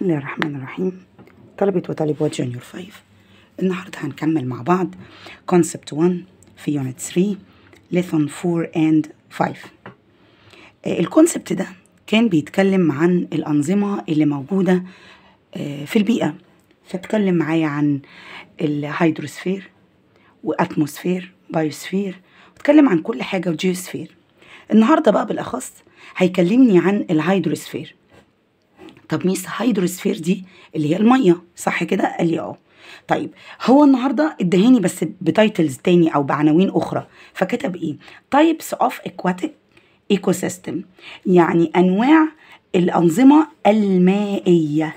بسم الله الرحمن الرحيم طلبة وطالبات جونيور 5 النهاردة هنكمل مع بعض كونسبت 1 في يونت 3 ليثون 4 اند 5 الكونسبت ده كان بيتكلم عن الأنظمة اللي موجودة آه، في البيئة فاتكلم معايا عن الهيدروسفير واتموسفير بايوسفير واتكلم عن كل حاجة وجيوسفير النهاردة بقى بالأخص هيكلمني عن الهيدروسفير طب ميس هيدروسفير دي اللي هي الميه صح كده قال لي اه طيب هو النهارده ادهاني بس بتايتلز تاني او بعناوين اخرى فكتب ايه تايبس اوف اكواتيك ايكو سيستم يعني انواع الانظمه المائيه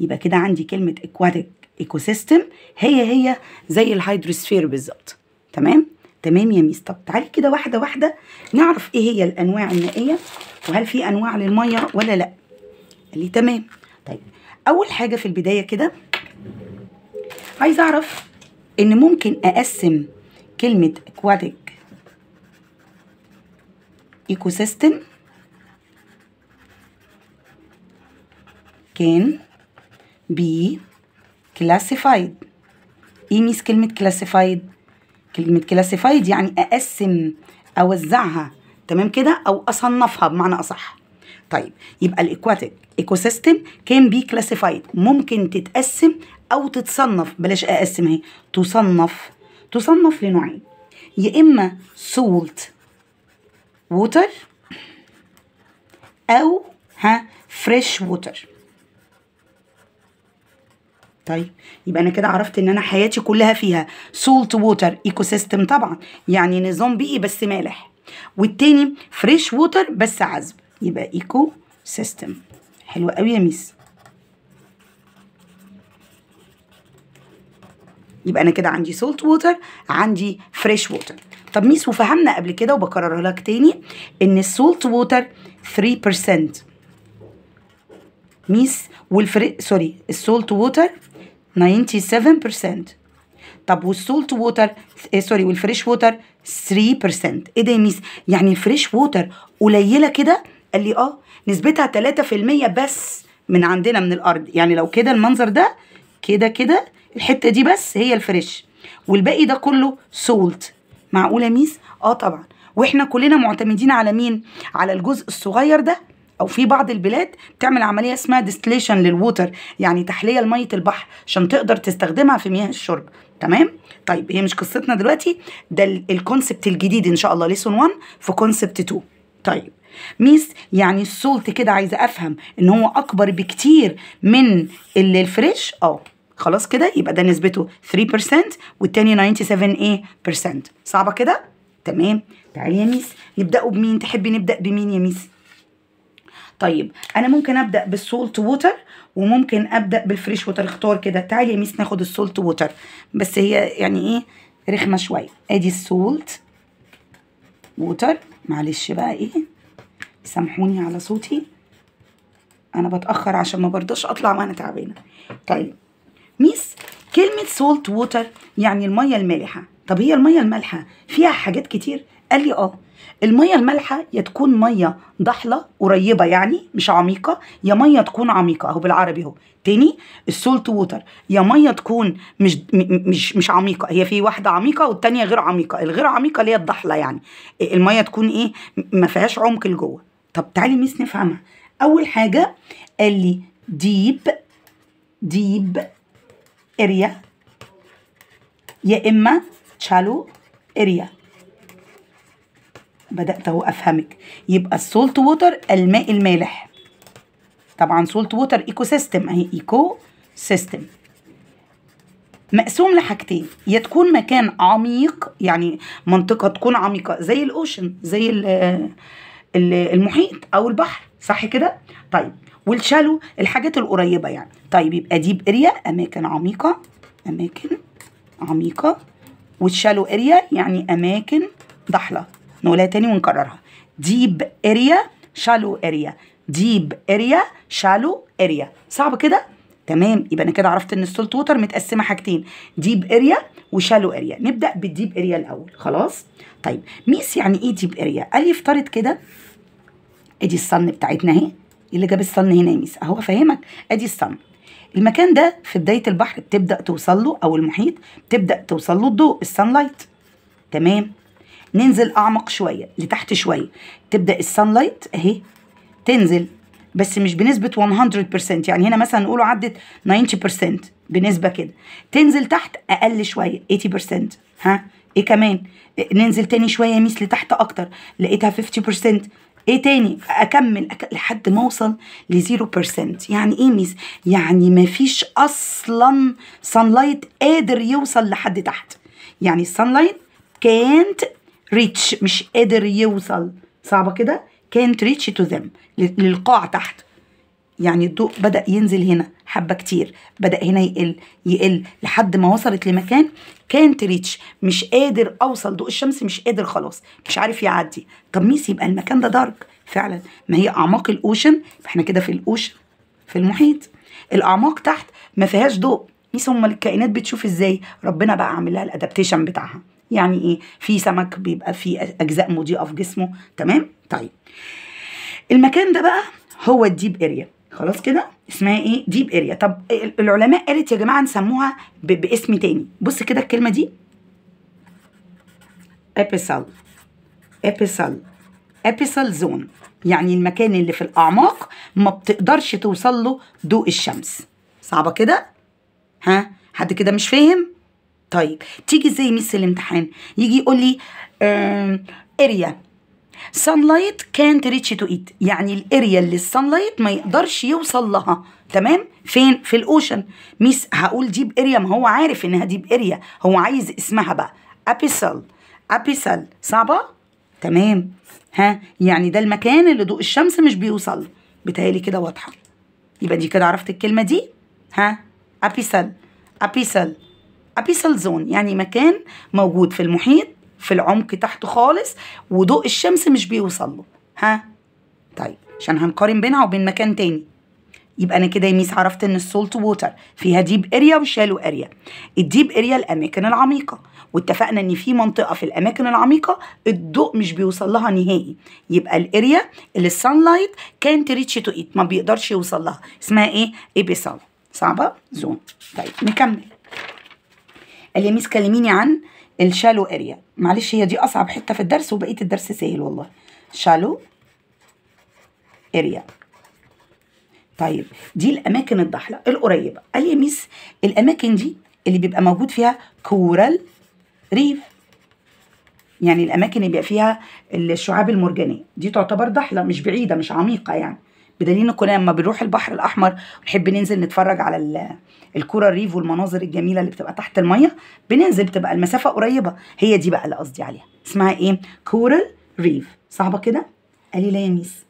يبقى كده عندي كلمه اكواتيك ايكو سيستم هي هي زي الهيدروسفير بالظبط تمام تمام يا ميس طب تعالي كده واحده واحده نعرف ايه هي الانواع المائيه وهل في انواع للميه ولا لا قال لي تمام طيب اول حاجه في البدايه كده عايزه اعرف ان ممكن اقسم كلمه اكواتيك ايكو سيستم كان بي كلاسيفايد ايه ميس كلمة كلاسيفايد كلمة كلاسيفايد يعني اقسم اوزعها تمام كده او اصنفها بمعنى اصح طيب يبقى الاكواتيك ايكو سيستم كان بي كلاسيفايد ممكن تتقسم او تتصنف بلاش اقسم اهي تصنف تصنف لنوعين يا اما سولت ووتر او ها فريش ووتر طيب يبقى انا كده عرفت ان انا حياتي كلها فيها سولت ووتر ايكو سيستم طبعا يعني نظام بيئي بس مالح والتاني فريش ووتر بس عذب يبقى ايكو سيستم حلوة قوي يا ميس يبقى انا كده عندي سولت ووتر عندي فريش ووتر طب ميس وفهمنا قبل كده وبكررها لك تاني ان السولت ووتر 3% ميس والفري سوري السولت ووتر 97% طب والسولت ووتر سوري والفريش ووتر 3% ايه ده يا ميس يعني الفريش ووتر قليله كده قال لي اه نسبتها 3% بس من عندنا من الارض يعني لو كده المنظر ده كده كده الحته دي بس هي الفريش والباقي ده كله سولت معقوله ميس اه طبعا واحنا كلنا معتمدين على مين على الجزء الصغير ده او في بعض البلاد تعمل عمليه اسمها ديستليشن للووتر يعني تحليه لميه البحر عشان تقدر تستخدمها في مياه الشرب تمام طيب هي مش قصتنا دلوقتي ده الكونسبت الجديد ان شاء الله ليسون 1 في كونسبت 2 طيب ميس يعني السولت كده عايزه افهم ان هو اكبر بكتير من اللي الفريش اه خلاص كده يبقى ده نسبته 3% والتاني 97 ايه صعبه كده تمام تعالي يا ميس نبداوا بمين تحبي نبدا بمين يا ميس طيب انا ممكن ابدا بالسولت ووتر وممكن ابدا بالفريش ووتر اختار كده تعالي يا ميس ناخد السولت ووتر بس هي يعني ايه رخمه شويه ادي السولت ووتر معلش بقى ايه سامحوني على صوتي انا بتاخر عشان ما برضاش اطلع وانا تعبانه طيب ميس كلمه سولت ووتر يعني الميه المالحه طب هي الميه المالحه فيها حاجات كتير قال لي اه الميه المالحه يا تكون ميه ضحله قريبه يعني مش عميقه يا ميه تكون عميقه اهو بالعربي اهو تاني السولت ووتر يا ميه تكون مش مش مش عميقه هي في واحده عميقه والتانيه غير عميقه الغير عميقه اللي هي الضحله يعني الميه تكون ايه ما فيهاش عمق لجوه طب تعالي ميس نفهمها اول حاجه قال لي ديب ديب اريا يا اما شالو اريا بدات اهو افهمك يبقى السولت ووتر الماء المالح طبعا سولت ووتر ايكو سيستم اهي ايكو سيستم مقسوم لحاجتين يا تكون مكان عميق يعني منطقه تكون عميقه زي الاوشن زي المحيط او البحر صح كده طيب والشالو الحاجات القريبه يعني طيب يبقى ديب اريا اماكن عميقه اماكن عميقه والشالو اريا يعني اماكن ضحله نقولها تاني ونكررها ديب اريا شالو اريا ديب اريا شالو اريا صعب كده تمام يبقى انا كده عرفت ان السولت ووتر متقسمه حاجتين ديب اريا وشالو اريا نبدا بالديب اريا الاول خلاص طيب ميس يعني ايه ديب اريا قال يفترض كده ادي الصن بتاعتنا اهي إيه اللي جاب الصن هنا يا ميس اهو فاهمك ادي الصن المكان ده في بدايه البحر بتبدا توصل له او المحيط بتبدا توصل له الضوء لايت تمام ننزل اعمق شويه لتحت شويه تبدا لايت اهي تنزل بس مش بنسبة 100% يعني هنا مثلا نقوله عدت 90% بنسبة كده تنزل تحت أقل شوية 80% ها إيه كمان ننزل تاني شوية مثل تحت أكتر لقيتها 50% ايه تاني اكمل أك... لحد ما اوصل ل 0% يعني ايه ميز يعني ما فيش اصلا لايت قادر يوصل لحد تحت يعني لايت كانت ريتش مش قادر يوصل صعبه كده كانت ريتش تو ذم للقاع تحت يعني الضوء بدأ ينزل هنا حبة كتير بدأ هنا يقل يقل لحد ما وصلت لمكان كانت ريتش مش قادر أوصل ضوء الشمس مش قادر خلاص مش عارف يعدي طب ميس يبقى المكان ده دارك فعلا ما هي أعماق الأوشن احنا كده في الأوشن في المحيط الأعماق تحت ما فيهاش ضوء ميس هم الكائنات بتشوف إزاي ربنا بقى عامل لها الأدابتيشن بتاعها يعني ايه في سمك بيبقى فيه اجزاء مضيئه في جسمه تمام طيب المكان ده بقى هو الديب اريا خلاص كده اسمها ايه ديب اريا طب العلماء قالت يا جماعه نسموها باسم تاني بص كده الكلمه دي ابيسال ابيسال ابيسال زون يعني المكان اللي في الاعماق ما بتقدرش توصل له ضوء الشمس صعبه كده ها حد كده مش فاهم طيب تيجي زي ميس الامتحان يجي يقول لي اريا سان لايت كانت ريتش تو ايت يعني الاريا اللي السان لايت ما يقدرش يوصل لها تمام فين في الاوشن ميس هقول دي باريا ما هو عارف انها دي باريا هو عايز اسمها بقى ابيسل ابيسل صعبه تمام ها يعني ده المكان اللي ضوء الشمس مش بيوصل بتهيالي كده واضحه يبقى دي كده عرفت الكلمه دي ها ابيسل ابيسل ابيسال زون يعني مكان موجود في المحيط في العمق تحت خالص وضوء الشمس مش بيوصل له ها طيب عشان هنقارن بينها وبين مكان تاني يبقى انا كده يا ميس عرفت ان السولت ووتر فيها ديب اريا وشالو اريا الديب اريا الاماكن العميقه واتفقنا ان في منطقه في الاماكن العميقه الضوء مش بيوصل لها نهائي يبقى الاريا اللي السان لايت كان ريتش تو ايت ما بيقدرش يوصل لها اسمها ايه ايبيسال صعبه زون طيب نكمل قال يا ميس كلميني عن الشالو اريا معلش هي دي اصعب حته في الدرس وبقيه الدرس سهل والله شالو اريا طيب دي الاماكن الضحله القريبه قال يا ميس الاماكن دي اللي بيبقى موجود فيها كورال ريف يعني الاماكن اللي بيبقى فيها الشعاب المرجانيه دي تعتبر ضحله مش بعيده مش عميقه يعني بدليل ان كنا لما بنروح البحر الاحمر ونحب ننزل نتفرج على الكوره الريف والمناظر الجميله اللي بتبقى تحت الميه بننزل بتبقى المسافه قريبه هي دي بقى اللي قصدي عليها اسمها ايه كورال ريف صعبه كده قال لي لا يا ميس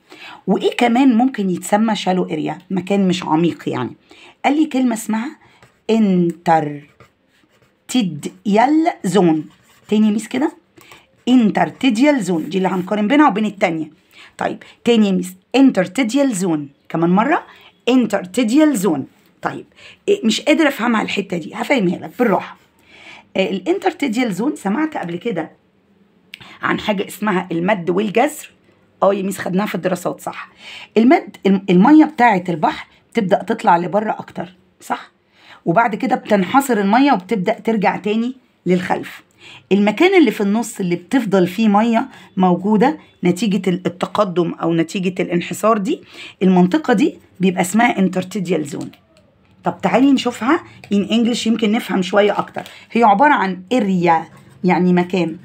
وايه كمان ممكن يتسمى شالو اريا مكان مش عميق يعني قال لي كلمه اسمها انتر تيديال زون تاني يا ميس كده تيديال زون دي اللي هنقارن بينها وبين التانية طيب تاني يا ميس زون كمان مرة انترتيديال زون طيب إيه، مش قادر افهمها الحتة دي هفهمها لك بالراحة إيه، الانترتيديال زون سمعت قبل كده عن حاجة اسمها المد والجزر اه يا ميس خدناها في الدراسات صح المد المية بتاعة البحر بتبدأ تطلع لبره أكتر صح وبعد كده بتنحصر المية وبتبدأ ترجع تاني للخلف المكان اللي في النص اللي بتفضل فيه ميه موجوده نتيجه التقدم او نتيجه الانحسار دي المنطقه دي بيبقى اسمها انترتيديال زون طب تعالي نشوفها ان انجلش يمكن نفهم شويه اكتر هي عباره عن اريا يعني مكان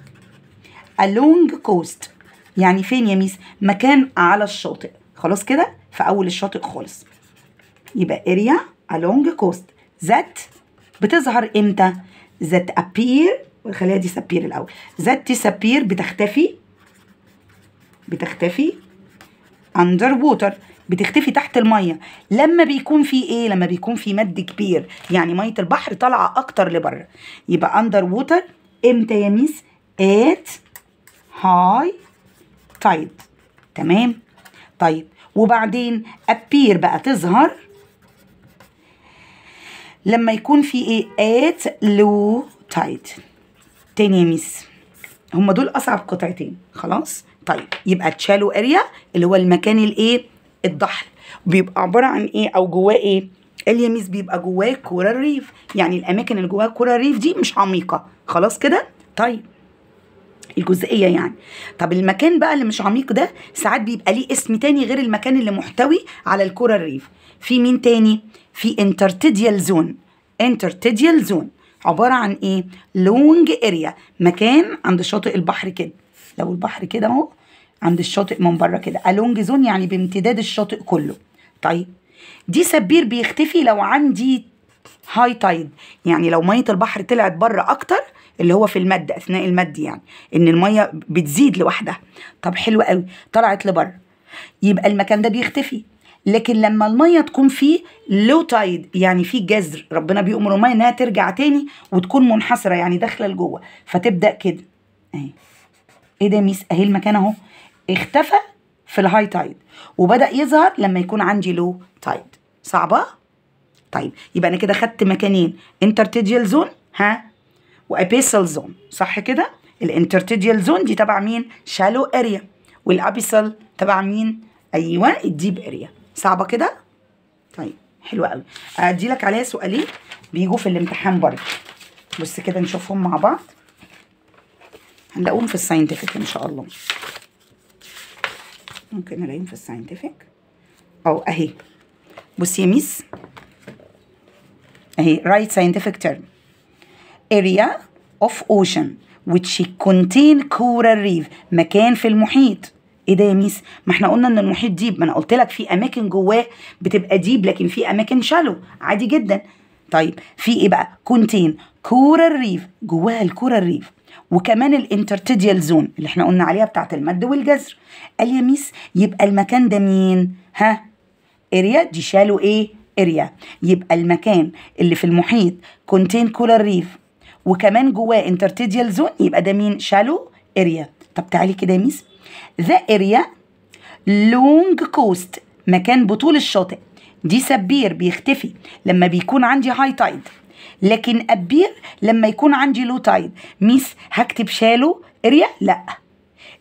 along كوست يعني فين يا ميس مكان على الشاطئ خلاص كده في اول الشاطئ خالص يبقى اريا along كوست ذات بتظهر امتى ذات appear ونخليها دي سبير الاول ذات سبير بتختفي بتختفي اندر ووتر بتختفي تحت الميه لما بيكون في ايه لما بيكون في مد كبير يعني ميه البحر طالعه اكتر لبره يبقى اندر ووتر امتى يا ميس ات هاي تايد تمام طيب وبعدين ابير بقى تظهر لما يكون في ايه ات لو تايد تاني يا ميس هما دول اصعب قطعتين خلاص طيب يبقى تشالو اريا اللي هو المكان الايه الضحل بيبقى عباره عن ايه او جواه ايه اليميز بيبقى جواه كوره الريف يعني الاماكن اللي جواها كوره الريف دي مش عميقه خلاص كده طيب الجزئيه يعني طب المكان بقى اللي مش عميق ده ساعات بيبقى ليه اسم تاني غير المكان اللي محتوي على الكوره الريف في مين تاني في انترتيديال زون انترتيديال زون عباره عن ايه لونج اريا مكان عند شاطئ البحر كده لو البحر كده اهو عند الشاطئ من بره كده الونج زون يعني بامتداد الشاطئ كله طيب دي سبير بيختفي لو عندي هاي تايد يعني لو ميه البحر طلعت بره اكتر اللي هو في المد اثناء المد يعني ان الميه بتزيد لوحدها طب حلو قوي طلعت لبره يبقى المكان ده بيختفي لكن لما الميه تكون فيه لو تايد يعني في جذر ربنا بيأمر الميه انها ترجع تاني وتكون منحصره يعني داخله لجوه فتبدا كده اهي ايه ده ميس اهي المكان اهو اختفى في الهاي تايد وبدا يظهر لما يكون عندي لو تايد صعبه طيب يبقى انا كده خدت مكانين انترتيديال زون ها وابيسال زون صح كده الانترتيديال زون دي تبع مين شالو اريا والابيسال تبع مين ايوه الديب اريا صعبه كده طيب حلوه قوي ادي لك عليها سؤالين بيجوا في الامتحان برضه بص كده نشوفهم مع بعض هنلاقوهم في الساينتفك ان شاء الله ممكن الاقيهم في الساينتفك او اهي بصي يا ميس اهي رايت ساينتفك تيرم اريا اوف اوشن which contain coral reef مكان في المحيط ايه ده يا ميس ما احنا قلنا ان المحيط ديب ما انا قلت لك في اماكن جواه بتبقى ديب لكن في اماكن شالو عادي جدا طيب في ايه بقى كونتين كورة الريف جواها الكورة الريف وكمان الانترتيديال زون اللي احنا قلنا عليها بتاعت المد والجزر قال يا ميس يبقى المكان ده مين ها اريا دي شالو ايه اريا يبقى المكان اللي في المحيط كونتين كورة الريف وكمان جواه انترتيديال زون يبقى ده مين شالو اريا طب تعالي كده يا ميس ذا اريا لونج كوست مكان بطول الشاطئ دي سبير بيختفي لما بيكون عندي هاي تايد لكن ابير لما يكون عندي لو تايد ميس هكتب شالو اريا لا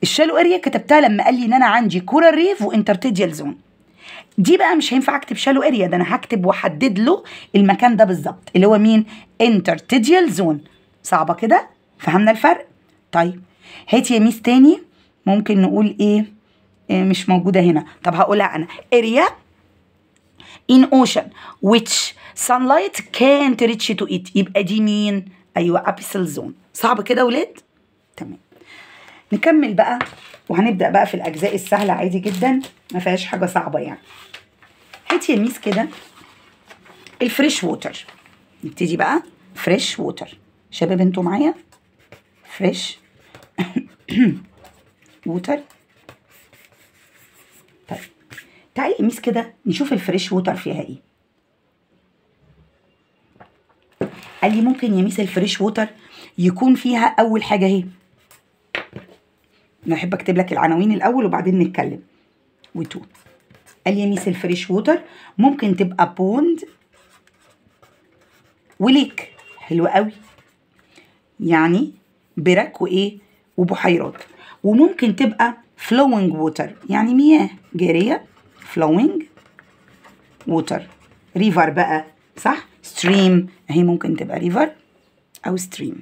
الشالو اريا كتبتها لما قال لي ان انا عندي كورا ريف وانترتيديال زون دي بقى مش هينفع اكتب شالو اريا ده انا هكتب واحدد له المكان ده بالظبط اللي هو مين انترتيديال زون صعبه كده فهمنا الفرق طيب هاتي يا ميس تاني ممكن نقول ايه, إيه مش موجودة هنا طب هقولها أنا ان اوشن ويتش which sunlight can't reach to it يبقى دي مين؟ أيوة ابيسل زون صعب كده يا ولاد؟ تمام نكمل بقى وهنبدأ بقى في الأجزاء السهلة عادي جدا ما فيهاش حاجة صعبة يعني هاتي يا ميس كده الفريش ووتر نبتدي بقى فريش ووتر شباب انتوا معايا فريش ووتر طيب تعالي يا ميس كده نشوف الفريش ووتر فيها ايه قال لي ممكن يا ميس الفريش ووتر يكون فيها اول حاجه اهي انا احب اكتب لك العناوين الاول وبعدين نتكلم وتو قال يا ميس الفريش ووتر ممكن تبقى بوند وليك حلو قوي يعني برك وايه وبحيرات وممكن تبقى flowing water يعني مياه جارية flowing water river بقى صح stream اهي ممكن تبقى river أو stream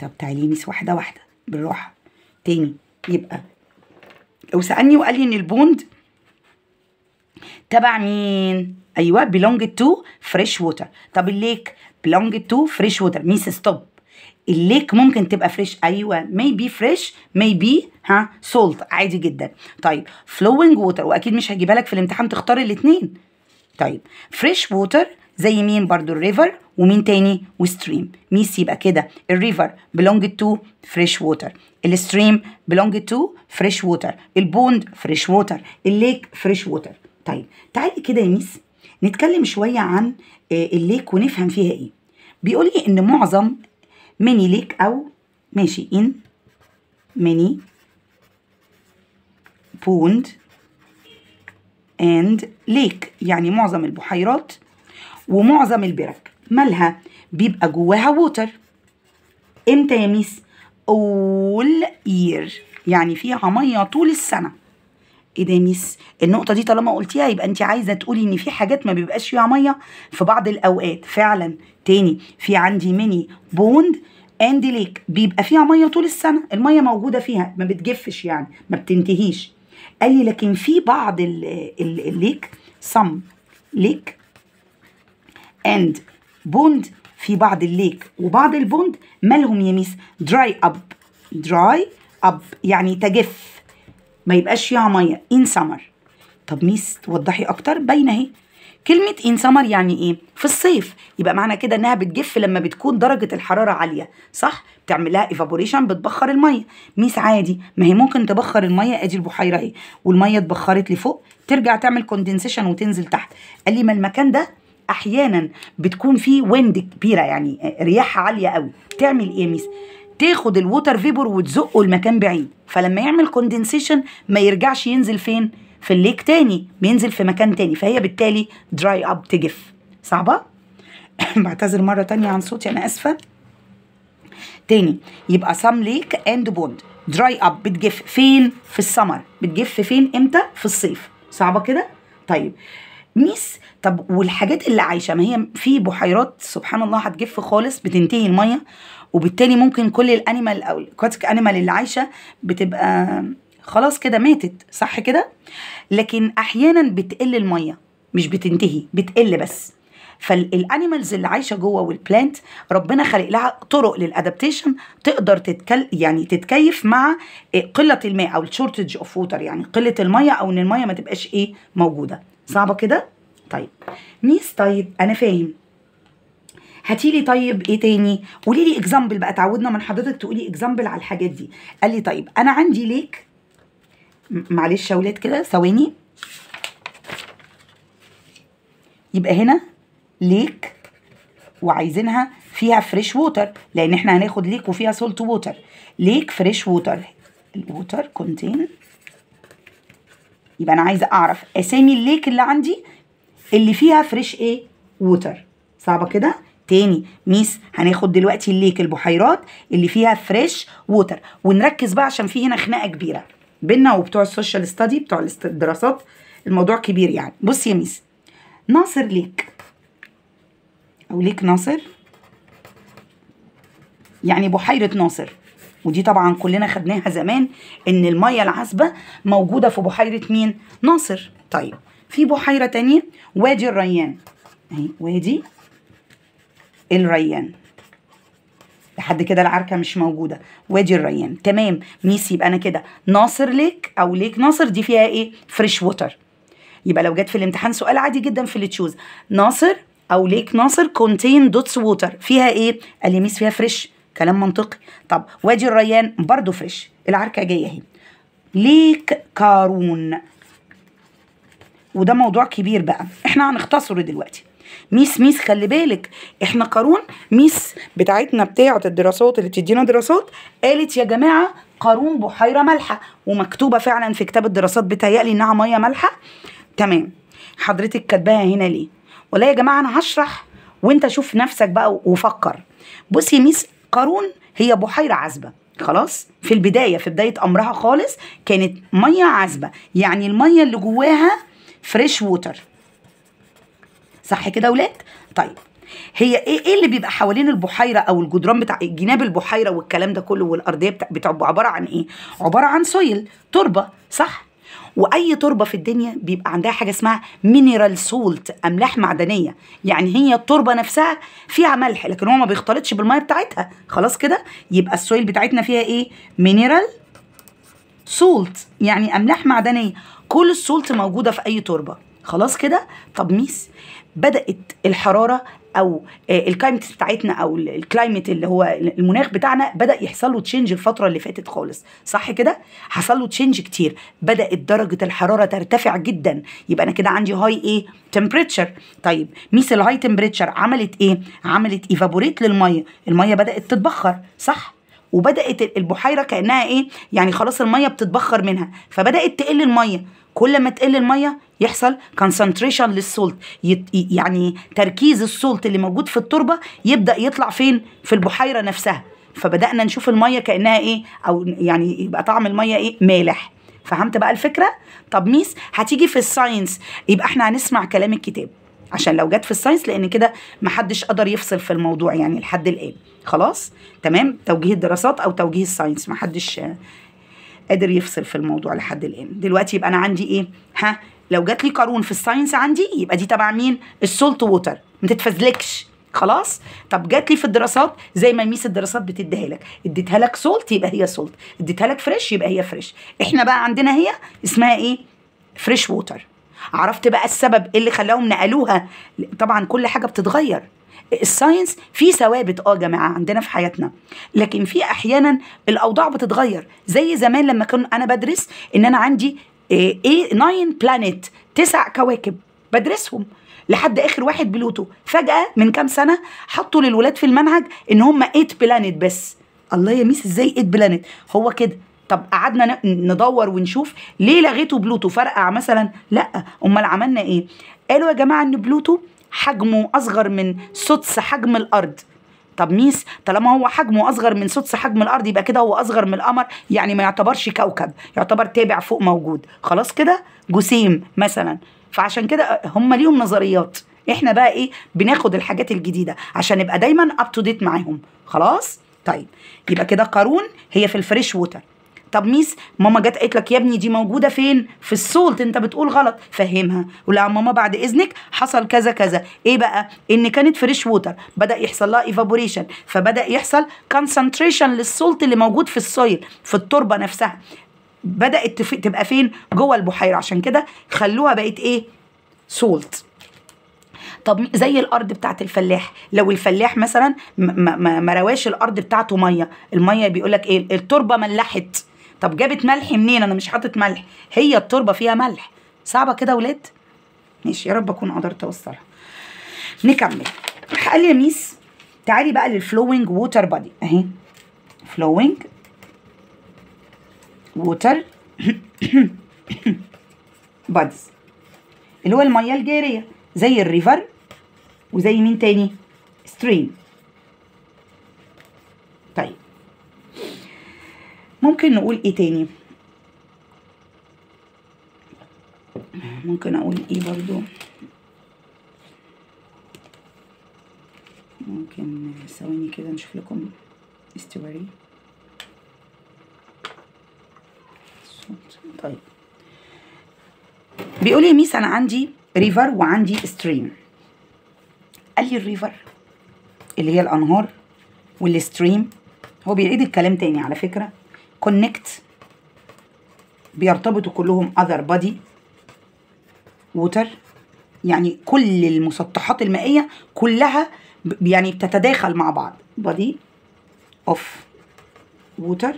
طب تعالي ميس واحدة واحدة بالراحة تاني يبقى لو سألني وقال لي إن البوند تبع مين؟ أيوه belong to fresh water طب الليك belong to fresh water ميس ستوب الليك ممكن تبقى فريش ايوه مي بي فريش مي بي ها سولت عادي جدا طيب فلوينج ووتر واكيد مش هجيبها لك في الامتحان تختار الاثنين طيب فريش ووتر زي مين برضو الريفر ومين تاني وستريم ميس يبقى كده الريفر بلونج تو فريش ووتر الستريم بلونج تو فريش ووتر البوند فريش ووتر الليك فريش ووتر طيب تعالي كده يا ميس نتكلم شويه عن آه، الليك ونفهم فيها ايه بيقول لي ان معظم ميني ليك أو ماشي إن ميني بوند اند ليك يعني معظم البحيرات ومعظم البرك مالها بيبقى جواها ووتر امتى يا ميس اول يير يعني فيها ميه طول السنه ايه ده ميس النقطه دي طالما قلتيها يبقى انت عايزه تقولي ان في حاجات ما بيبقاش فيها ميه في بعض الاوقات فعلا تاني في عندي ميني بوند اند ليك بيبقى فيها ميه طول السنه الميه موجوده فيها ما بتجفش يعني ما بتنتهيش قال لي لكن في بعض الليك صم ليك اند بوند في بعض الليك وبعض البوند مالهم يا ميس دراي اب دراي اب يعني تجف ما يبقاش فيها ميه ان سمر طب ميس توضحي اكتر باينه اهي كلمة إن سمر يعني إيه؟ في الصيف يبقى معنى كده إنها بتجف لما بتكون درجة الحرارة عالية صح؟ بتعملها ايفابوريشن بتبخر المية ميس عادي ما هي ممكن تبخر المية أدي البحيرة أهي والمية اتبخرت لفوق ترجع تعمل كوندنسيشن وتنزل تحت قال لي ما المكان ده أحيانا بتكون فيه ويند كبيرة يعني آه، رياح عالية قوي تعمل إيه ميس؟ تاخد الووتر فيبور وتزقه لمكان بعيد فلما يعمل كوندنسيشن ما يرجعش ينزل فين في الليك تاني بينزل في مكان تاني فهي بالتالي دراي اب تجف صعبه بعتذر مره تانية عن صوتي انا اسفه تاني يبقى سام ليك اند بوند دراي اب بتجف فين في السمر بتجف فين امتى في الصيف صعبه كده طيب ميس طب والحاجات اللي عايشه ما هي في بحيرات سبحان الله هتجف خالص بتنتهي الميه وبالتالي ممكن كل الانيمال او الاكواتيك انيمال اللي عايشه بتبقى خلاص كده ماتت صح كده لكن احيانا بتقل الميه مش بتنتهي بتقل بس فالانيمالز اللي عايشه جوه والبلانت ربنا خلق لها طرق للادابتيشن تقدر تتكل يعني تتكيف مع قله الماء او الشورتج اوف ووتر يعني قله الميه او ان الميه ما تبقاش ايه موجوده صعبه كده طيب ميس طيب انا فاهم هاتي لي طيب ايه تاني قولي لي اكزامبل بقى تعودنا من حضرتك تقولي اكزامبل على الحاجات دي قال لي طيب انا عندي ليك معلش يا ولاد كده ثواني يبقى هنا ليك وعايزينها فيها فريش ووتر لان احنا هناخد ليك وفيها سولت ووتر ليك فريش ووتر الووتر كونتين يبقى انا عايزه اعرف اسامي الليك اللي عندي اللي فيها فريش ايه ووتر صعبه كده تاني ميس هناخد دلوقتي الليك البحيرات اللي فيها فريش ووتر ونركز بقى عشان في هنا خناقه كبيره بينا وبتوع السوشيال ستادي بتوع الدراسات الموضوع كبير يعني بص يا ميس ناصر ليك او ليك ناصر يعني بحيره ناصر ودي طبعا كلنا خدناها زمان ان الميه العذبه موجوده في بحيره مين ناصر طيب في بحيره تانية وادي الريان اهي وادي الريان لحد كده العركه مش موجوده وادي الريان تمام ميس يبقى انا كده ناصر ليك او ليك ناصر دي فيها ايه فريش ووتر يبقى لو جت في الامتحان سؤال عادي جدا في اللي تشوز ناصر او ليك ناصر كونتين دوتس ووتر فيها ايه قال لي ميس فيها فريش كلام منطقي طب وادي الريان برضو فريش العركه جايه اهي ليك قارون وده موضوع كبير بقى احنا هنختصره دلوقتي ميس ميس خلي بالك احنا قارون ميس بتاعتنا بتاعه الدراسات اللي بتدينا دراسات قالت يا جماعه قارون بحيره مالحه ومكتوبه فعلا في كتاب الدراسات بتهيألي انها ميه مالحه تمام حضرتك كاتباها هنا ليه ولا يا جماعه انا هشرح وانت شوف نفسك بقى وفكر بصي ميس قارون هي بحيره عذبه خلاص في البدايه في بدايه امرها خالص كانت ميه عذبه يعني الميه اللي جواها فريش ووتر صح كده ولاد طيب هي ايه ايه اللي بيبقى حوالين البحيره او الجدران بتاع جناب البحيره والكلام ده كله والارضيه بتاع, بتبقى عباره عن ايه عباره عن سويل تربه صح واي تربه في الدنيا بيبقى عندها حاجه اسمها مينرال سولت املاح معدنيه يعني هي التربه نفسها فيها ملح لكن هو ما بيختلطش بالميه بتاعتها خلاص كده يبقى السويل بتاعتنا فيها ايه مينرال سولت يعني املاح معدنيه كل السولت موجوده في اي تربه خلاص كده طب ميس بدات الحراره او آه، الكلايمت بتاعتنا او الكلايمت اللي هو المناخ بتاعنا بدا يحصل له تشينج الفتره اللي فاتت خالص صح كده حصل له تشينج كتير بدات درجه الحراره ترتفع جدا يبقى انا كده عندي هاي ايه تمبريتشر طيب ميس الهاي تمبريتشر عملت ايه عملت ايفابوريت للميه الميه بدات تتبخر صح وبدات البحيره كانها ايه يعني خلاص الميه بتتبخر منها فبدات تقل الميه كل ما تقل الميه يحصل كونسنتريشن للسولت يعني تركيز السولت اللي موجود في التربه يبدا يطلع فين في البحيره نفسها فبدانا نشوف الميه كانها ايه او يعني يبقى طعم الميه ايه مالح فهمت بقى الفكره طب ميس هتيجي في الساينس يبقى احنا هنسمع كلام الكتاب عشان لو جت في الساينس لان كده محدش قدر يفصل في الموضوع يعني لحد الان خلاص تمام توجيه الدراسات او توجيه الساينس محدش قادر يفصل في الموضوع لحد الان دلوقتي يبقى انا عندي ايه ها لو جات لي قارون في الساينس عندي يبقى دي تبع مين السولت ووتر ما تتفزلكش خلاص طب جات لي في الدراسات زي ما ميس الدراسات بتديها لك اديتها لك سولت يبقى هي سولت اديتها لك فريش يبقى هي فريش احنا بقى عندنا هي اسمها ايه فريش ووتر عرفت بقى السبب إيه اللي خلاهم نقلوها طبعا كل حاجه بتتغير الساينس في ثوابت اه يا جماعه عندنا في حياتنا لكن في احيانا الاوضاع بتتغير زي زمان لما كنت انا بدرس ان انا عندي ايه 9 بلانيت تسع كواكب بدرسهم لحد اخر واحد بلوتو فجاه من كام سنه حطوا للولاد في المنهج ان هم 8 بلانيت بس الله يا ميس ازاي 8 بلانيت هو كده طب قعدنا ندور ونشوف ليه لغيتوا بلوتو فرقع مثلا لا امال عملنا ايه قالوا يا جماعه ان بلوتو حجمه أصغر من سدس حجم الأرض طب ميس طالما هو حجمه اصغر من سدس حجم الارض يبقى كده هو اصغر من القمر يعني ما يعتبرش كوكب يعتبر تابع فوق موجود خلاص كده جسيم مثلا فعشان كده هم ليهم نظريات احنا بقى ايه بناخد الحاجات الجديده عشان نبقى دايما اب تو ديت معاهم خلاص طيب يبقى كده قارون هي في الفريش ووتر طب ميس ماما جت قالت لك يا ابني دي موجوده فين في السولت انت بتقول غلط فهمها ولا ماما بعد اذنك حصل كذا كذا ايه بقى ان كانت فريش ووتر بدا يحصل لها ايفابوريشن فبدا يحصل كونسنتريشن للسولت اللي موجود في السويل في التربه نفسها بدات تبقى فين جوه البحيره عشان كده خلوها بقت ايه سولت طب زي الارض بتاعه الفلاح لو الفلاح مثلا ما رواش الارض بتاعته ميه الميه بيقول لك ايه التربه ملحت طب جابت ملح منين انا مش حاطط ملح هي التربه فيها ملح صعبه كده ولاد ماشي يا رب اكون قدرت اوصلها نكمل قال يا ميس تعالي بقى للفلوينج ووتر بادي اهي فلوينج ووتر بادز اللي هو الميه الجاريه زي الريفر وزي مين تاني ستريم طيب ممكن نقول ايه تاني ممكن اقول ايه برضو ممكن ثواني كده نشوف لكم استواري طيب بيقول لي ميس انا عندي ريفر وعندي ستريم قال لي الريفر اللي هي الانهار والستريم هو بيعيد الكلام تاني على فكره كونكت بيرتبطوا كلهم other body water يعني كل المسطحات المائية كلها يعني بتتداخل مع بعض body of water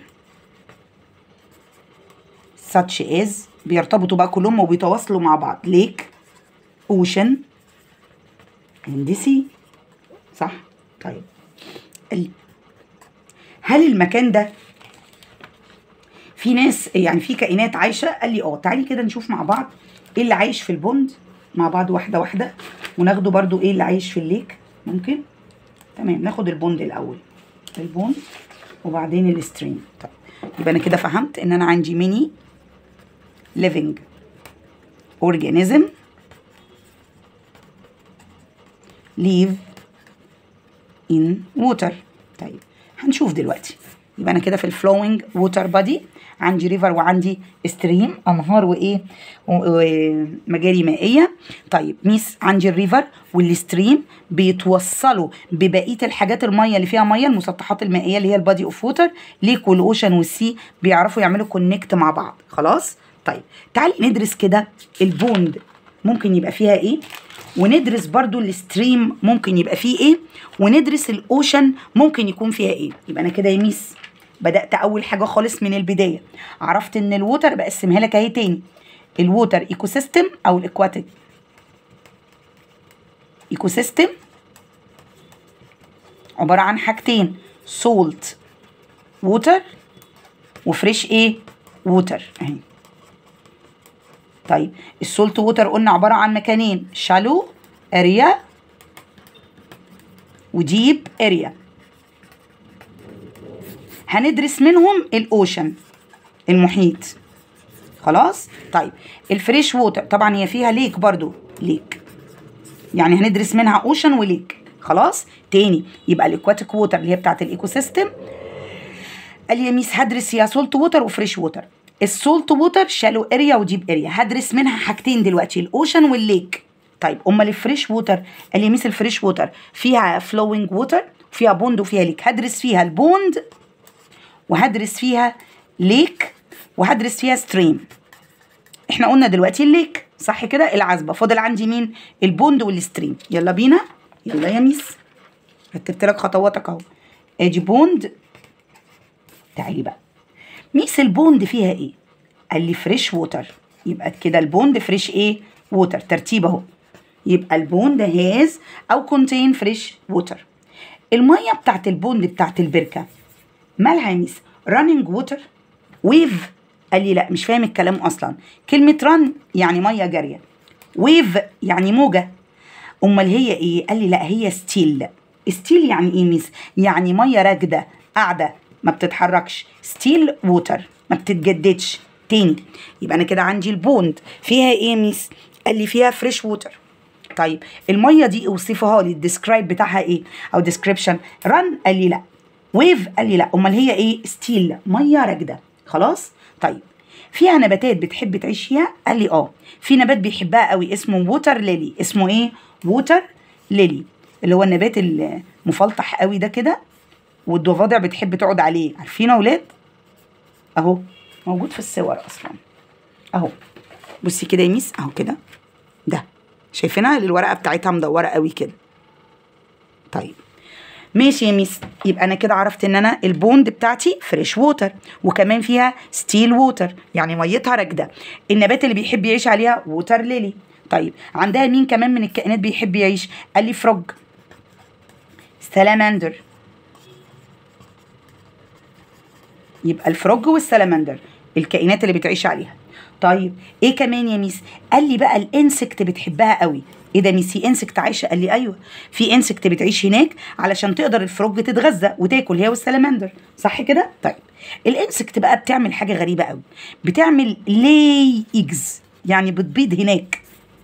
such از بيرتبطوا بقى كلهم وبيتواصلوا مع بعض lake ocean and sea صح طيب هل المكان ده في ناس يعني في كائنات عايشه قال لي اه تعالي كده نشوف مع بعض ايه اللي عايش في البند مع بعض واحده واحده وناخده برضو ايه اللي عايش في الليك ممكن تمام ناخد البند الاول البند وبعدين الاسترين طب يبقى انا كده فهمت ان انا عندي ميني ليفنج اورجانيزم ليف ان ووتر طيب هنشوف دلوقتي يبقى انا كده في الفلوينج ووتر بادي عندي ريفر وعندي ستريم انهار وايه ومجاري مائيه طيب ميس عندي الريفر والستريم بيتوصلوا ببقيه الحاجات الميه اللي فيها ميه المسطحات المائيه اللي هي البادي اوف ووتر ليك والاوشن والسي بيعرفوا يعملوا كونكت مع بعض خلاص طيب تعالي ندرس كده البوند ممكن يبقى فيها ايه وندرس برضو الستريم ممكن يبقى فيه ايه وندرس الاوشن ممكن يكون فيها ايه يبقى انا كده يا ميس بدات اول حاجه خالص من البدايه عرفت ان الووتر بقسمها لك اهي تاني الووتر ايكو سيستم او الاكواتيك ايكو سيستم عباره عن حاجتين سولت ووتر وفريش ايه ووتر اهي طيب السولت ووتر قلنا عباره عن مكانين شالو اريا وديب اريا هندرس منهم الاوشن المحيط خلاص طيب الفريش ووتر طبعا هي فيها ليك برضو ليك يعني هندرس منها اوشن وليك خلاص تاني يبقى الاكواتيك ووتر اللي هي بتاعت الايكو سيستم قال يا ميس هدرس يا سولت ووتر وفريش ووتر السولت ووتر شالو اريا وديب اريا هدرس منها حاجتين دلوقتي الاوشن والليك طيب امال الفريش ووتر قال ميس الفريش ووتر فيها فلوينج ووتر فيها بوند وفيها ليك هدرس فيها البوند وهدرس فيها ليك وهدرس فيها ستريم احنا قلنا دلوقتي الليك صح كده العزبة فاضل عندي مين البوند والستريم يلا بينا يلا يا ميس رتبت لك خطواتك اهو ادي بوند تعالي بقى ميس البوند فيها ايه قال لي فريش ووتر يبقى كده البوند فريش ايه ووتر ترتيب اهو يبقى البوند هاز او كونتين فريش ووتر الميه بتاعت البوند بتاعت البركه ما ميس رانينج ووتر ويف قال لي لا مش فاهم الكلام اصلا كلمه ران يعني ميه جاريه ويف يعني موجه امال هي ايه قال لي لا هي ستيل ستيل يعني ايه ميس يعني ميه راكده قاعده ما بتتحركش ستيل ووتر ما بتتجددش تاني يبقى انا كده عندي البوند فيها ايه ميس قال لي فيها فريش ووتر طيب الميه دي اوصفها لي الديسكرايب بتاعها ايه او ديسكريبشن ران قال لي لا ويف قال لي لا امال هي ايه ستيل ميه راكده خلاص طيب فيها نباتات بتحب تعيش فيها قال لي اه في نبات بيحبها قوي اسمه ووتر ليلي اسمه ايه ووتر ليلي اللي هو النبات المفلطح قوي ده كده والضفادع بتحب تقعد عليه عارفين يا اولاد اهو موجود في الصور اصلا اهو بصي كده يا ميس اهو كده ده شايفينها الورقه بتاعتها مدوره قوي كده طيب ماشي يا ميس يبقى انا كده عرفت ان انا البوند بتاعتي فريش ووتر وكمان فيها ستيل ووتر يعني ميتها راكده النبات اللي بيحب يعيش عليها ووتر ليلي طيب عندها مين كمان من الكائنات بيحب يعيش قال لي فروج سلامندر يبقى الفروج والسلامندر الكائنات اللي بتعيش عليها طيب ايه كمان يا ميس قال لي بقى الانسكت بتحبها قوي ايه ده ميسي انسكت عايشه قال لي ايوه في انسكت بتعيش هناك علشان تقدر الفروج تتغذى وتاكل هي والسلامندر صح كده طيب الانسكت بقى بتعمل حاجه غريبه قوي بتعمل لي ايجز يعني بتبيض هناك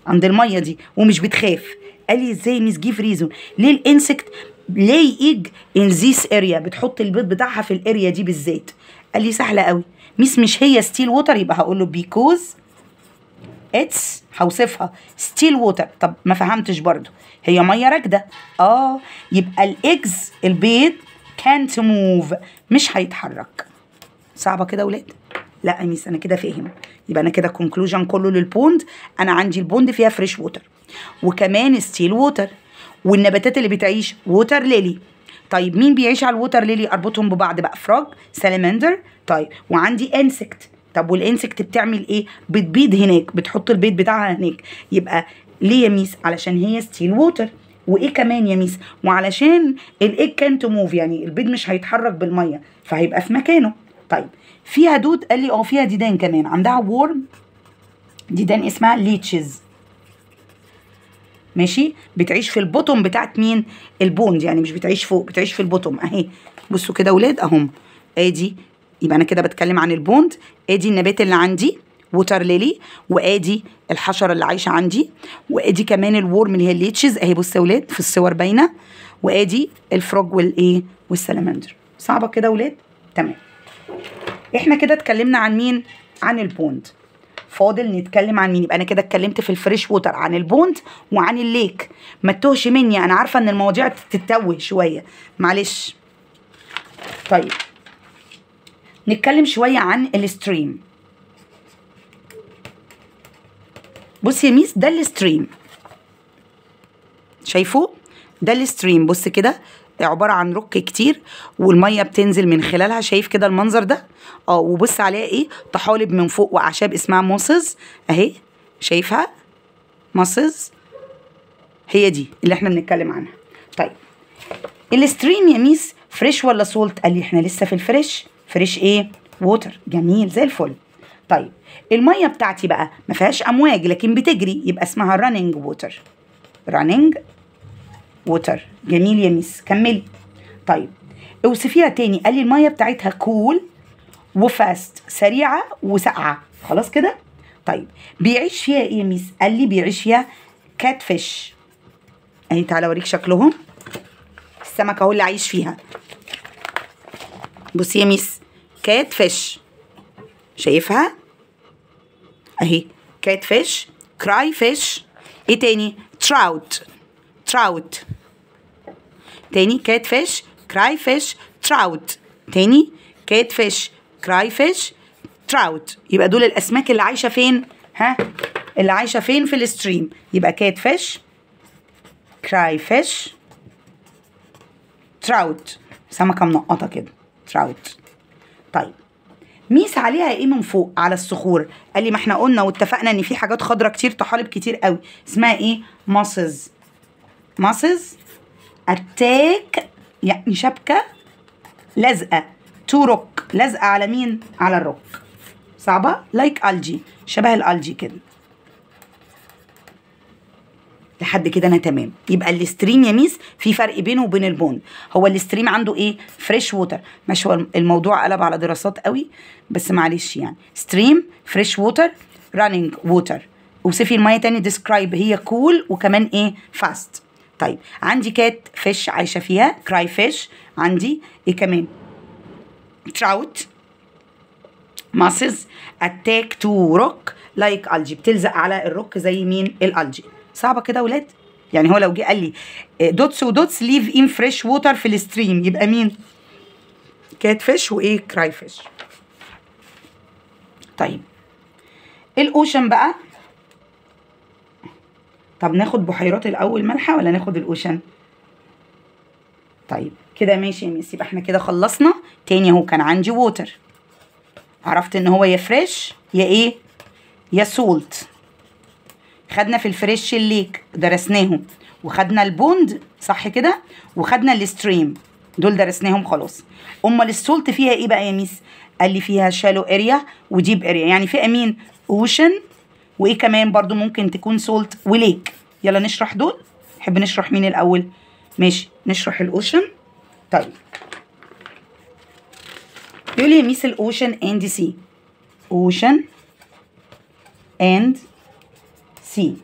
عند الميه دي ومش بتخاف قال لي ازاي ميس جيف ريزون ليه الانسكت لي ايج ان ذيس اريا بتحط البيض بتاعها في الاريا دي بالذات قال لي سهله قوي ميس مش هي ستيل ووتر يبقى هقول له بيكوز اتس هوصفها ستيل ووتر طب ما فهمتش برضو هي ميه راكده اه يبقى الاجز البيض كانت موف مش هيتحرك صعبه كده ولاد لا يا ميس انا كده فاهم يبقى انا كده كونكلوجن كله للبوند انا عندي البوند فيها فريش ووتر وكمان ستيل ووتر والنباتات اللي بتعيش ووتر ليلي طيب مين بيعيش على الووتر ليلي اربطهم ببعض بقى فراج سالمندر طيب وعندي انسكت طب والانسكت بتعمل ايه بتبيض هناك بتحط البيض بتاعها هناك يبقى ليه يا ميس علشان هي ستيل ووتر وايه كمان يا ميس وعلشان الايج تو موف يعني البيض مش هيتحرك بالميه فهيبقى في مكانه طيب فيها دود قال لي اه فيها ديدان كمان عندها وورم ديدان اسمها ليتشز ماشي بتعيش في البوتوم بتاعت مين البوند يعني مش بتعيش فوق بتعيش في البوتوم اهي بصوا كده اولاد اهم ادي يبقى انا كده بتكلم عن البوند ادي النبات اللي عندي ووتر ليلي وادي الحشره اللي عايشه عندي وادي كمان الورم اللي هي الليتشز اهي بصوا ولاد في الصور باينه وادي الفروج والايه والسلامندر صعبه كده يا ولاد تمام احنا كده اتكلمنا عن مين عن البوند فاضل نتكلم عن مين يبقى انا كده اتكلمت في الفريش ووتر عن البوند وعن الليك ما تتوهش مني انا عارفه ان المواضيع تتوه شويه معلش طيب نتكلم شويه عن الستريم بص يا ميس ده الستريم شايفوه ده الستريم بص كده عبارة عن رك كتير والمية بتنزل من خلالها شايف كده المنظر ده اه وبص عليها ايه طحالب من فوق واعشاب اسمها موسز اهي شايفها موسز هي دي اللي احنا بنتكلم عنها طيب الستريم يا ميس فريش ولا سولت قال لي احنا لسه في الفريش فريش ايه ووتر جميل زي الفل طيب الميه بتاعتي بقى ما فيهاش امواج لكن بتجري يبقى اسمها راننج ووتر راننج ووتر جميل يا ميس كملي طيب اوصفيها تاني قال لي الميه بتاعتها كول وفاست سريعه وساقعه خلاص كده طيب بيعيش فيها ايه يا ميس قال لي بيعيش فيها كات فيش اهي تعالى اوريك شكلهم السمكه هو اللي عايش فيها بصي يا ميس كات فيش شايفها اهي كات فيش كراي فيش ايه تاني تراوت تراوت تاني كات فيش كراي فيش تراوت تاني كات فيش كراي فيش تراوت يبقى دول الاسماك اللي عايشه فين ها اللي عايشه فين في الستريم يبقى كات فيش كراي فيش تراوت سمكه منقطه كده تراوت طيب ميس عليها ايه من فوق على الصخور قال لي ما احنا قلنا واتفقنا ان في حاجات خضرة كتير طحالب كتير قوي اسمها ايه ماسز ماسز اتاك يعني شبكه لزقة تو روك لزقة على مين على الروك صعبه لايك الجي شبه الالجي كده لحد كده انا تمام يبقى الاستريم يا ميس في فرق بينه وبين البوند هو الاستريم عنده ايه فريش ووتر مش هو الموضوع قلب على دراسات قوي بس معلش يعني ستريم فريش ووتر رانينج ووتر وصفي الميه تاني ديسكرايب هي كول cool وكمان ايه فاست طيب عندي كات فيش عايشه فيها كراي فيش عندي ايه كمان تراوت ماسز اتاك تو روك لايك الجي بتلزق على الروك زي مين الالجي صعبه كده يا ولاد يعني هو لو جه قال لي آه، دوتس ودوتس ليف ان فريش ووتر في الستريم يبقى مين كات فيش وايه كراي فيش طيب الاوشن بقى طب ناخد بحيرات الاول مالحه ولا ناخد الاوشن طيب كده ماشي يا ميسي يبقى احنا كده خلصنا تاني اهو كان عندي ووتر عرفت ان هو يا فريش يا ايه يا سولت خدنا في الفريش الليك درسناهم وخدنا البوند صح كده وخدنا الستريم دول درسناهم خلاص امال السولت فيها ايه بقى يا ميس قال لي فيها شالو اريا وديب اريا يعني فيها مين اوشن وايه كمان برضو ممكن تكون سولت وليك يلا نشرح دول نحب نشرح مين الاول ماشي نشرح الاوشن طيب يقول لي يا ميس الاوشن اند سي اوشن اند سي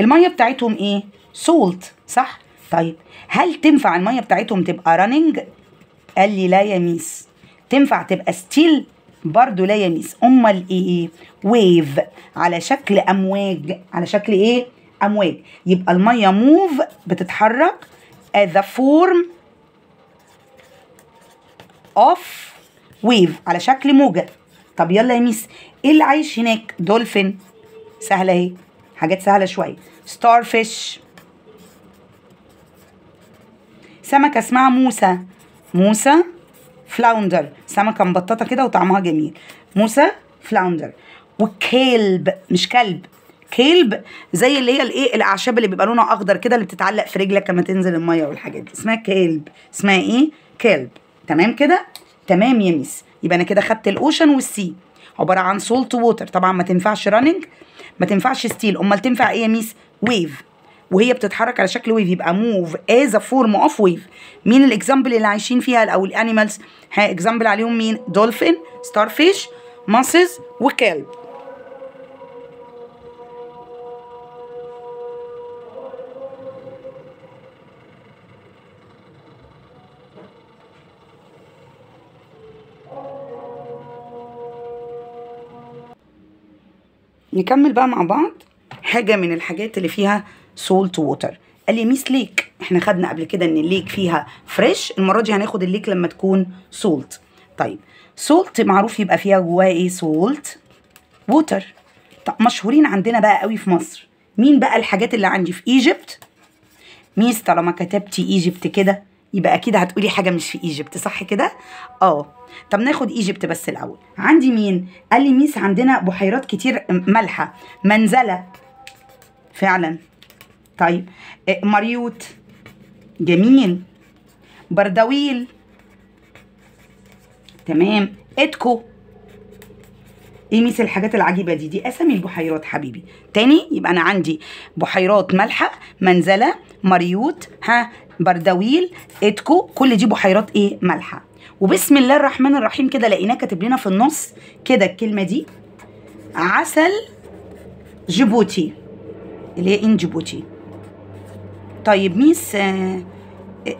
الميه بتاعتهم ايه سولت صح طيب هل تنفع الميه بتاعتهم تبقى رننج قال لي لا يا ميس تنفع تبقى ستيل برضو لا يا ميس امال ايه ويف على شكل امواج على شكل ايه امواج يبقى الميه موف بتتحرك as a form of wave على شكل موجه طب يلا يا ميس ايه اللي عايش هناك دولفين سهله اهي حاجات سهله شويه ستار فيش سمكه اسمها موسى موسى فلاوندر سمكه مبططه كده وطعمها جميل موسى فلاوندر وكلب مش كلب كلب زي اللي هي الايه الاعشاب اللي بيبقى لونها اخضر كده اللي بتتعلق في رجلك لما تنزل الميه والحاجات دي اسمها كلب اسمها ايه كلب تمام كده تمام يا ميس يبقى انا كده خدت الاوشن والسي عباره عن سولت ووتر طبعا ما تنفعش راننج ما تنفعش ستيل امال تنفع ايه يا ميس ويف وهي بتتحرك على شكل ويف يبقى موف از ا فورم اوف ويف مين الاكزامبل اللي عايشين فيها او الانيمالز ها اكزامبل عليهم مين دولفين ستار فيش ماسز وكلب نكمل بقى مع بعض حاجه من الحاجات اللي فيها سولت ووتر قال لي ميس ليك احنا خدنا قبل كده ان الليك فيها فريش المره دي هناخد الليك لما تكون سولت طيب سولت معروف يبقى فيها جواه ايه سولت ووتر طب مشهورين عندنا بقى قوي في مصر مين بقى الحاجات اللي عندي في ايجيبت ميس طالما كتبتي ايجيبت كده يبقى اكيد هتقولي حاجه مش في ايجيبت صح كده اه طب ناخد ايجيبت بس الاول عندي مين قال لي ميس عندنا بحيرات كتير مالحه منزله فعلا طيب آه، مريوت جميل بردويل تمام اتكو ايه ميس الحاجات العجيبه دي دي اسامي البحيرات حبيبي تاني يبقى انا عندي بحيرات مالحه منزله مريوت ها بردويل اتكو كل دي بحيرات ايه مالحه وبسم الله الرحمن الرحيم كده لقيناه كاتب لنا في النص كده الكلمه دي عسل جيبوتي اللي هي ان جيبوتي طيب ميس آه،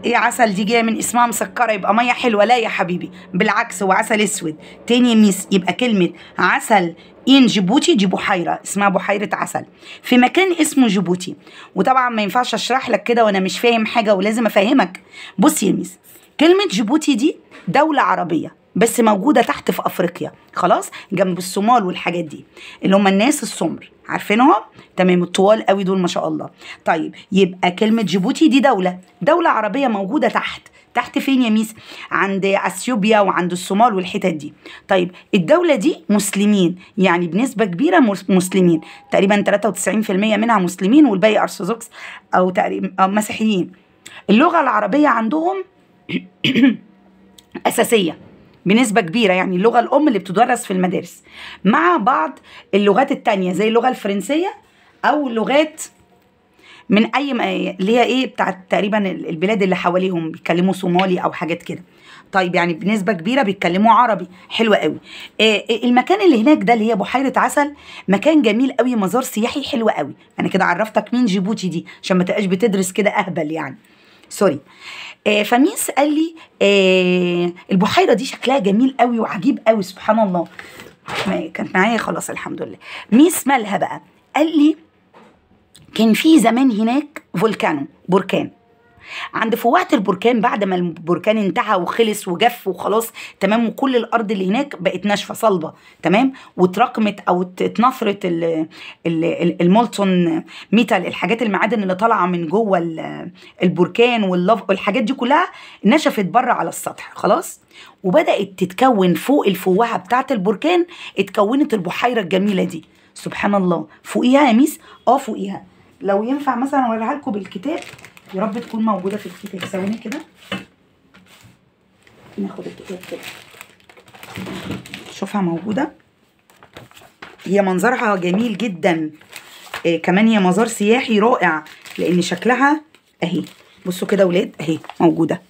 ايه عسل دي جايه من اسمها مسكره يبقى ميه حلوه لا يا حبيبي بالعكس هو عسل اسود تاني ميس يبقى كلمه عسل ان جيبوتي دي بحيره اسمها بحيره عسل في مكان اسمه جيبوتي وطبعا ما ينفعش اشرح لك كده وانا مش فاهم حاجه ولازم افهمك بص يا ميس كلمه جيبوتي دي دوله عربيه بس موجوده تحت في افريقيا خلاص جنب الصومال والحاجات دي اللي هم الناس السمر عارفينهم تمام الطوال قوي دول ما شاء الله طيب يبقى كلمه جيبوتي دي دوله دوله عربيه موجوده تحت تحت فين يا ميس عند اثيوبيا وعند الصومال والحتت دي طيب الدوله دي مسلمين يعني بنسبه كبيره مسلمين تقريبا 93% منها مسلمين والباقي ارثوذكس او تقريبا أو مسيحيين اللغه العربيه عندهم اساسيه بنسبة كبيرة يعني اللغة الأم اللي بتدرس في المدارس مع بعض اللغات التانية زي اللغة الفرنسية أو لغات من اي اللي هي ايه بتاعت تقريبا البلاد اللي حواليهم بيتكلموا صومالي او حاجات كده طيب يعني بنسبه كبيره بيتكلموا عربي حلو قوي إيه المكان اللي هناك ده اللي هي بحيره عسل مكان جميل قوي مزار سياحي حلو قوي انا كده عرفتك مين جيبوتي دي عشان ما تبقاش بتدرس كده اهبل يعني سوري إيه فميس قال لي إيه البحيره دي شكلها جميل قوي وعجيب قوي سبحان الله كانت معايا خلاص الحمد لله ميس مالها بقى قال لي كان في زمان هناك فولكانو بركان عند فوهة البركان بعد ما البركان انتهى وخلص وجف وخلاص تمام وكل الارض اللي هناك بقت ناشفه صلبه تمام وتراكمت او اتنثرت المولتون ميتال الحاجات المعادن اللي طالعه من جوه البركان والحاجات دي كلها نشفت بره على السطح خلاص وبدات تتكون فوق الفوهه بتاعه البركان اتكونت البحيره الجميله دي سبحان الله فوقيها يا ميس اه فوقيها لو ينفع مثلا اوريها لكم بالكتاب يا رب تكون موجوده في الكتاب ثواني كده ناخد الكتاب كده شوفها موجوده هي منظرها جميل جدا آه كمان هي مزار سياحي رائع لان شكلها اهي بصوا كده ولاد اهي موجوده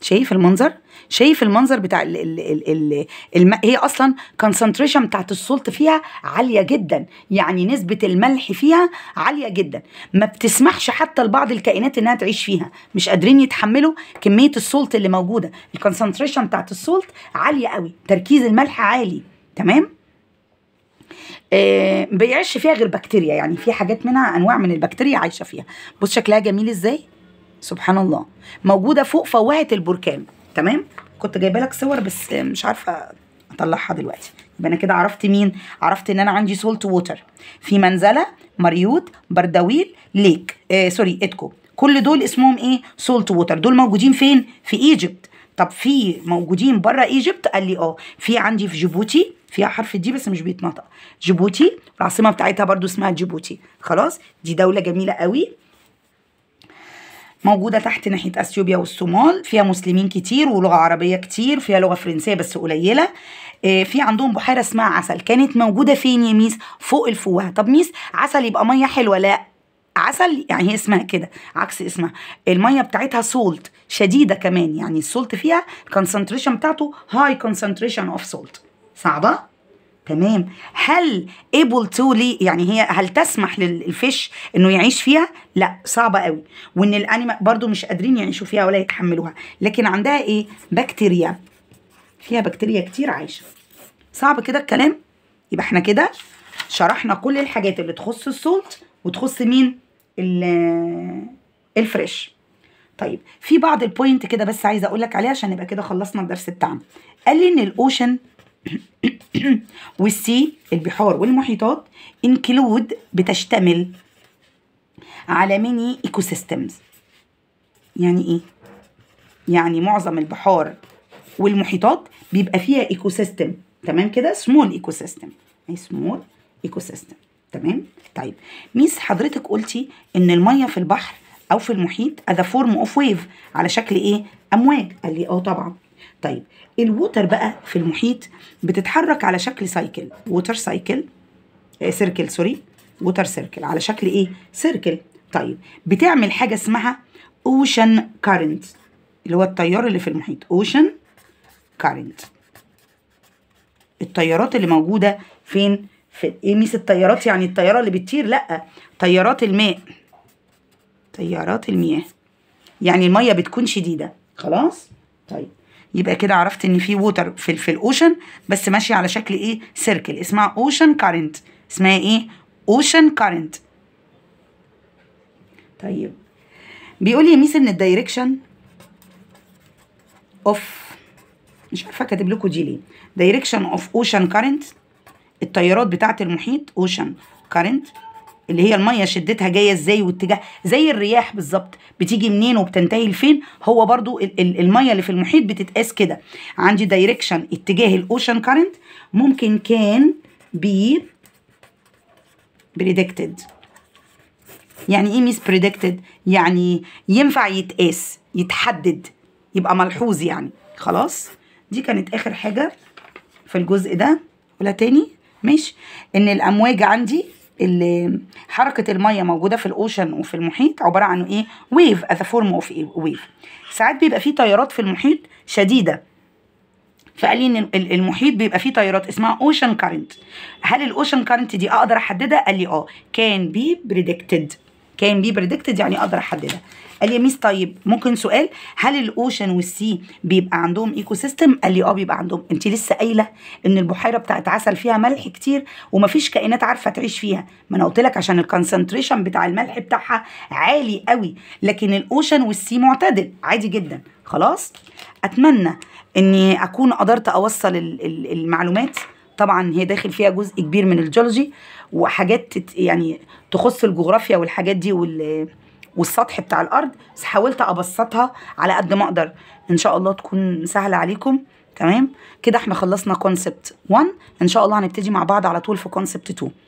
شايف المنظر شايف المنظر بتاع الـ الـ الـ الـ الم... هي اصلا كونسنتريشن بتاعت السولت فيها عاليه جدا يعني نسبه الملح فيها عاليه جدا ما بتسمحش حتى لبعض الكائنات انها تعيش فيها مش قادرين يتحملوا كميه السولت اللي موجوده الكونسنتريشن بتاعت السولت عاليه قوي تركيز الملح عالي تمام آه، بيعيش فيها غير بكتيريا يعني في حاجات منها انواع من البكتيريا عايشه فيها بص شكلها جميل ازاي سبحان الله موجوده فوق فواهه البركان تمام كنت جايبه لك صور بس مش عارفه اطلعها دلوقتي يبقى انا كده عرفت مين عرفت ان انا عندي سولت ووتر في منزله مريوت بردويل ليك آه سوري اتكو كل دول اسمهم ايه سولت ووتر دول موجودين فين في ايجيبت طب في موجودين بره ايجيبت قال لي اه في عندي في جيبوتي فيها حرف دي بس مش بيتنطق جيبوتي العاصمه بتاعتها برضو اسمها جيبوتي خلاص دي دوله جميله قوي موجودة تحت ناحية أثيوبيا والصومال فيها مسلمين كتير ولغة عربية كتير فيها لغة فرنسية بس قليلة آه، في عندهم بحيرة اسمها عسل كانت موجودة فين يا ميس فوق الفوهة طب ميس عسل يبقى مية حلوة لا عسل يعني هي اسمها كده عكس اسمها الميه بتاعتها سولت شديده كمان يعني السولت فيها الكونسنتريشن بتاعته هاي كونسنتريشن اوف سولت صعبه تمام هل able to لي يعني هي هل تسمح للفيش انه يعيش فيها لا صعبه قوي وان الانيمال برضو مش قادرين يعيشوا فيها ولا يتحملوها لكن عندها ايه بكتيريا فيها بكتيريا كتير عايشه صعب كده الكلام يبقى احنا كده شرحنا كل الحاجات اللي تخص الصوت وتخص مين الفريش طيب في بعض البوينت كده بس عايزه اقول لك عليها عشان نبقى كده خلصنا الدرس بتاعنا قال لي ان الاوشن والسي البحار والمحيطات انكلود بتشتمل على ميني ايكو سيستمز يعني ايه يعني معظم البحار والمحيطات بيبقى فيها ايكو سيستم تمام كده سمول ايكو سيستم اي سمول ايكو سيستم تمام طيب ميس حضرتك قلتي ان الميه في البحر او في المحيط ذا فورم اوف ويف على شكل ايه امواج قال لي اه طبعا طيب الووتر بقى في المحيط بتتحرك على شكل سايكل ووتر سايكل سيركل آه، سوري ووتر سيركل على شكل ايه سيركل طيب بتعمل حاجه اسمها اوشن كارنت اللي هو التيار اللي في المحيط اوشن كارنت التيارات اللي موجوده فين في ايه ميس التيارات يعني الطياره اللي بتطير لا تيارات الماء تيارات المياه يعني الميه بتكون شديده خلاص طيب يبقى كده عرفت ان في ووتر في, في الاوشن بس ماشيه على شكل ايه سيركل اسمها اوشن كارنت اسمها ايه اوشن كارنت طيب بيقول لي ميس ان الدايركشن اوف مش عارفه كاتب لكم دي ليه دايركشن اوف اوشن كارنت التيارات بتاعه المحيط اوشن كارنت اللي هي الميه شدتها جايه ازاي واتجاه زي الرياح بالظبط بتيجي منين وبتنتهي لفين هو برضو الميه اللي في المحيط بتتقاس كده عندي دايركشن اتجاه الاوشن كارنت ممكن كان بي بريدكتد يعني ايه ميس بريدكتد يعني ينفع يتقاس يتحدد يبقى ملحوظ يعني خلاص دي كانت اخر حاجه في الجزء ده ولا تاني ماشي ان الامواج عندي حركه الميه موجوده في الاوشن وفي المحيط عباره عن ايه ويف از فورم اوف ويف ساعات بيبقى فيه تيارات في المحيط شديده فقال لي ان المحيط بيبقى فيه تيارات اسمها اوشن كارنت هل الاوشن كارنت دي اقدر احددها قال لي اه كان بي بريدكتد كان بي بريدكتد يعني اقدر احددها قال لي يا ميس طيب ممكن سؤال هل الاوشن والسي بيبقى عندهم ايكو سيستم قال لي اه بيبقى عندهم انت لسه قايله ان البحيره بتاعت عسل فيها ملح كتير ومفيش كائنات عارفه تعيش فيها ما انا قلت لك عشان الكونسنتريشن بتاع الملح بتاعها عالي قوي لكن الاوشن والسي معتدل عادي جدا خلاص اتمنى اني اكون قدرت اوصل المعلومات طبعا هي داخل فيها جزء كبير من الجيولوجي وحاجات يعني تخص الجغرافيا والحاجات دي وال والسطح بتاع الارض بس حاولت ابسطها على قد ما اقدر ان شاء الله تكون سهله عليكم تمام كده احنا خلصنا كونسبت 1 ان شاء الله هنبتدي مع بعض على طول في كونسبت 2